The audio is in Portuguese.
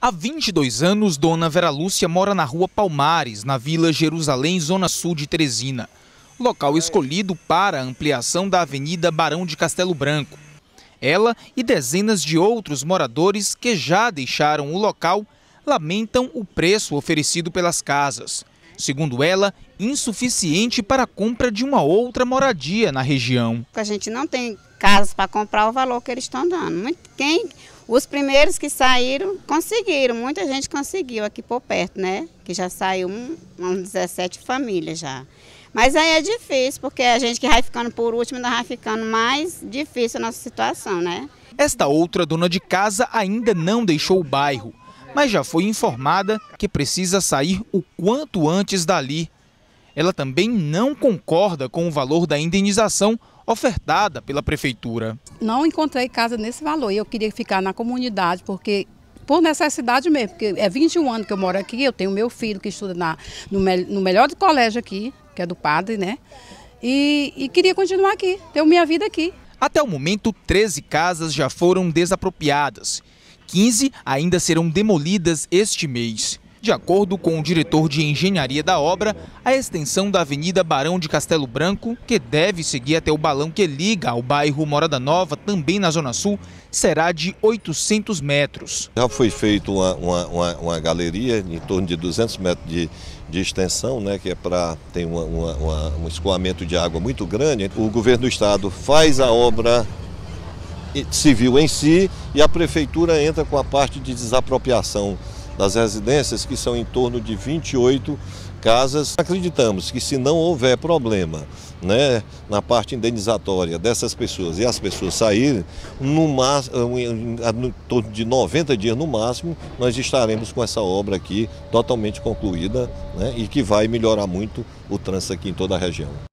Há 22 anos, Dona Vera Lúcia mora na rua Palmares, na Vila Jerusalém, zona sul de Teresina. Local é. escolhido para a ampliação da Avenida Barão de Castelo Branco. Ela e dezenas de outros moradores que já deixaram o local lamentam o preço oferecido pelas casas. Segundo ela, insuficiente para a compra de uma outra moradia na região. A gente não tem casas para comprar o valor que eles estão dando. Quem os primeiros que saíram conseguiram, muita gente conseguiu aqui por perto, né? Que já saiu um, uns 17 famílias já. Mas aí é difícil, porque a gente que vai ficando por último, ainda vai ficando mais difícil a nossa situação, né? Esta outra dona de casa ainda não deixou o bairro, mas já foi informada que precisa sair o quanto antes dali ela também não concorda com o valor da indenização ofertada pela prefeitura. Não encontrei casa nesse valor e eu queria ficar na comunidade porque por necessidade mesmo, porque é 21 anos que eu moro aqui, eu tenho meu filho que estuda na, no, me, no melhor colégio aqui, que é do padre, né? E, e queria continuar aqui, ter minha vida aqui. Até o momento, 13 casas já foram desapropriadas. 15 ainda serão demolidas este mês. De acordo com o diretor de engenharia da obra, a extensão da Avenida Barão de Castelo Branco, que deve seguir até o balão que liga ao bairro Morada Nova, também na Zona Sul, será de 800 metros. Já foi feita uma, uma, uma, uma, galeria em torno de 200 metros de, de extensão, né, que é para ter um escoamento de água muito grande. O governo do estado faz a obra civil em si e a prefeitura entra com a parte de desapropriação das residências, que são em torno de 28 casas. Acreditamos que se não houver problema né, na parte indenizatória dessas pessoas e as pessoas saírem, no máximo, eh, em torno de 90 dias no máximo, nós estaremos com essa obra aqui totalmente concluída né, e que vai melhorar muito o trânsito aqui em toda a região.